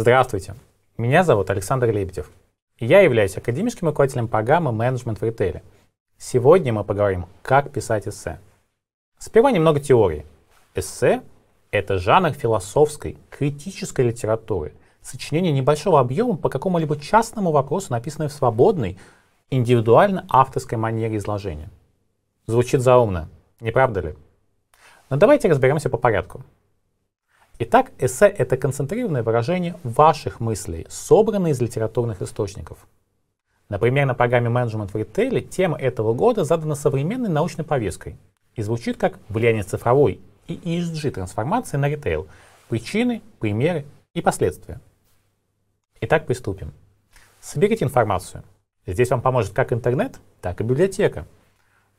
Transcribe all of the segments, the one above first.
Здравствуйте, меня зовут Александр Лебедев. Я являюсь академическим руководителем программы «Менеджмент в ритейле». Сегодня мы поговорим, как писать эссе. Сперва немного теории. Эссе — это жанр философской, критической литературы, сочинение небольшого объема по какому-либо частному вопросу, написанное в свободной, индивидуально авторской манере изложения. Звучит заумно, не правда ли? Но давайте разберемся по порядку. Итак, эссе — это концентрированное выражение ваших мыслей, собранные из литературных источников. Например, на программе менеджмент в ритейле тема этого года задана современной научной повесткой и звучит как «Влияние цифровой и ESG трансформации на ритейл. Причины, примеры и последствия». Итак, приступим. Соберите информацию. Здесь вам поможет как интернет, так и библиотека.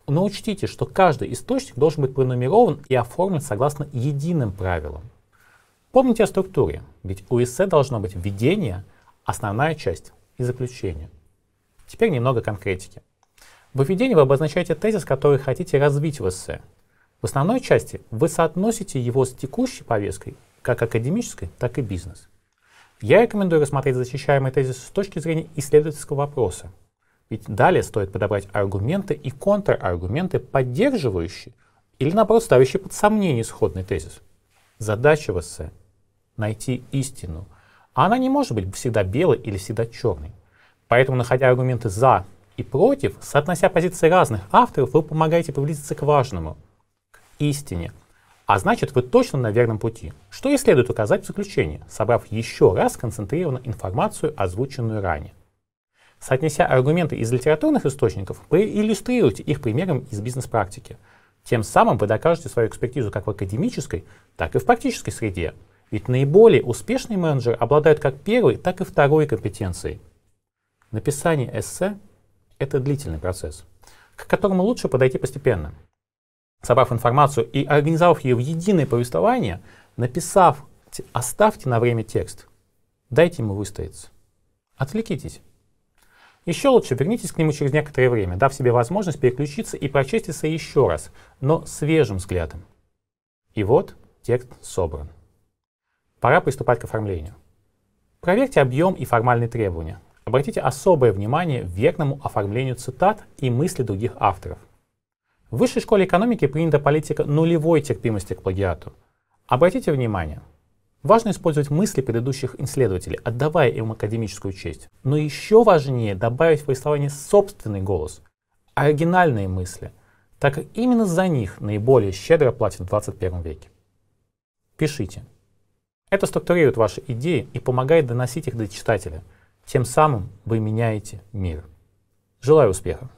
Но учтите, что каждый источник должен быть пронумерован и оформлен согласно единым правилам. Помните о структуре, ведь у эссе должно быть введение, основная часть и заключение. Теперь немного конкретики. В введении вы обозначаете тезис, который хотите развить в эссе. В основной части вы соотносите его с текущей повесткой, как академической, так и бизнес. Я рекомендую рассмотреть защищаемый тезис с точки зрения исследовательского вопроса. Ведь далее стоит подобрать аргументы и контраргументы, поддерживающие или наоборот ставящие под сомнение исходный тезис. Задача ВС э, — найти истину. А она не может быть всегда белой или всегда черной. Поэтому, находя аргументы «за» и «против», соотнося позиции разных авторов, вы помогаете приблизиться к важному — к истине. А значит, вы точно на верном пути, что и следует указать в заключении, собрав еще раз концентрированную информацию, озвученную ранее. Соотнеся аргументы из литературных источников, вы иллюстрируете их примером из бизнес-практики — тем самым вы докажете свою экспертизу как в академической, так и в практической среде. Ведь наиболее успешный менеджер обладает как первой, так и второй компетенцией. Написание эссе – это длительный процесс, к которому лучше подойти постепенно. Собрав информацию и организовав ее в единое повествование, написав, оставьте на время текст, дайте ему выстояться. Отвлекитесь. Еще лучше вернитесь к нему через некоторое время, дав себе возможность переключиться и прочиститься еще раз, но свежим взглядом. И вот текст собран. Пора приступать к оформлению. Проверьте объем и формальные требования. Обратите особое внимание верному оформлению цитат и мысли других авторов. В Высшей школе экономики принята политика нулевой терпимости к плагиату. Обратите внимание, Важно использовать мысли предыдущих исследователей, отдавая им академическую честь. Но еще важнее добавить в повествование собственный голос, оригинальные мысли, так как именно за них наиболее щедро платят в 21 веке. Пишите. Это структурирует ваши идеи и помогает доносить их до читателя. Тем самым вы меняете мир. Желаю успехов!